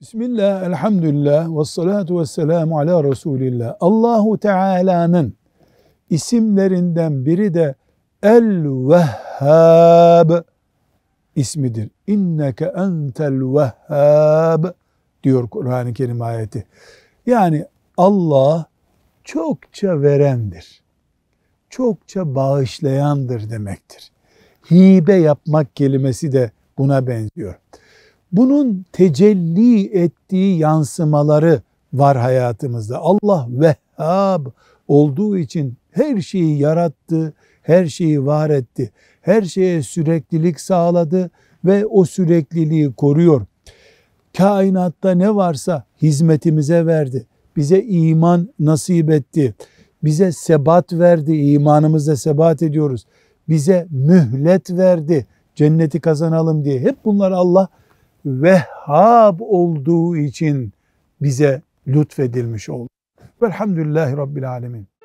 Bismillah, elhamdülillah, ve salatu ve selamu ala Resulillah. Allahu Teala'nın isimlerinden biri de El-Vehhab ismidir. İnneke entel-Vehhab diyor Kur'an-ı Kerim ayeti. Yani Allah çokça verendir. Çokça bağışlayandır demektir. Hibe yapmak kelimesi de buna benziyor bunun tecelli ettiği yansımaları var hayatımızda. Allah Vehhab olduğu için her şeyi yarattı, her şeyi var etti. Her şeye süreklilik sağladı ve o sürekliliği koruyor. Kainatta ne varsa hizmetimize verdi. Bize iman nasip etti. Bize sebat verdi. İmanımızda sebat ediyoruz. Bize mühlet verdi. Cenneti kazanalım diye. Hep bunlar Allah Vehhab olduğu için bize lütfedilmiş oldu. Velhamdülillahi Rabbil Alemin.